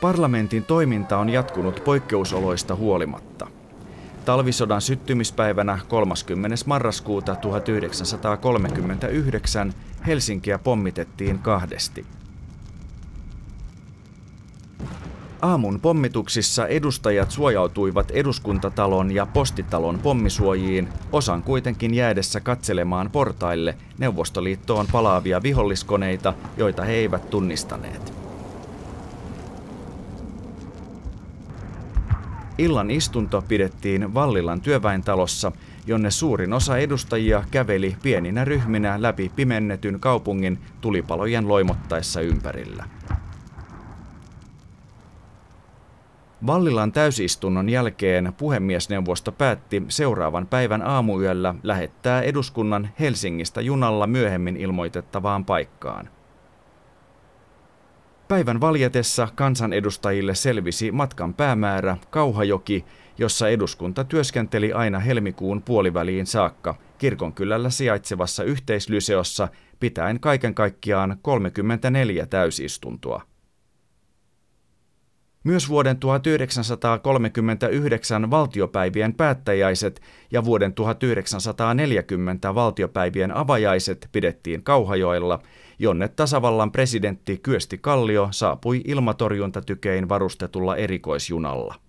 Parlamentin toiminta on jatkunut poikkeusoloista huolimatta. Talvisodan syttymispäivänä 30. marraskuuta 1939 Helsinkiä pommitettiin kahdesti. Aamun pommituksissa edustajat suojautuivat eduskuntatalon ja postitalon pommisuojiin, osan kuitenkin jäädessä katselemaan portaille Neuvostoliittoon palaavia viholliskoneita, joita he eivät tunnistaneet. Illan istunto pidettiin Vallilan työväentalossa, jonne suurin osa edustajia käveli pieninä ryhminä läpi pimennetyn kaupungin tulipalojen loimottaessa ympärillä. Vallilan täysistunnon jälkeen puhemiesneuvosto päätti seuraavan päivän aamuyöllä lähettää eduskunnan Helsingistä junalla myöhemmin ilmoitettavaan paikkaan – Päivän valjetessa kansanedustajille selvisi matkan päämäärä Kauhajoki, jossa eduskunta työskenteli aina helmikuun puoliväliin saakka kirkonkylällä sijaitsevassa yhteislyseossa pitäen kaiken kaikkiaan 34 täysistuntoa. Myös vuoden 1939 valtiopäivien päättäjäiset ja vuoden 1940 valtiopäivien avajaiset pidettiin Kauhajoella, jonne tasavallan presidentti Kyösti Kallio saapui ilmatorjuntatykein varustetulla erikoisjunalla.